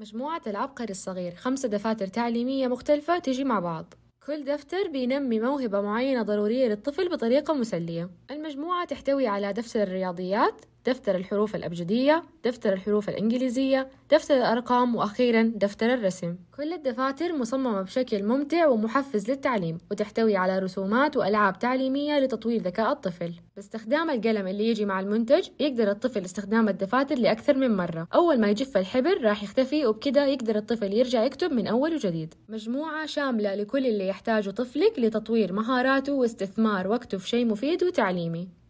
مجموعة العبقري الصغير خمسة دفاتر تعليمية مختلفة تجي مع بعض كل دفتر بينمي موهبة معينة ضرورية للطفل بطريقة مسلية المجموعة تحتوي على دفتر الرياضيات دفتر الحروف الأبجدية، دفتر الحروف الإنجليزية، دفتر الأرقام وأخيرا دفتر الرسم. كل الدفاتر مصممة بشكل ممتع ومحفز للتعليم وتحتوي على رسومات وألعاب تعليمية لتطوير ذكاء الطفل. باستخدام القلم اللي يجي مع المنتج يقدر الطفل استخدام الدفاتر لأكثر من مرة أول ما يجف الحبر راح يختفي وبكده يقدر الطفل يرجع يكتب من أول وجديد مجموعة شاملة لكل اللي يحتاجه طفلك لتطوير مهاراته واستثمار وقته في شيء مفيد وتعليمي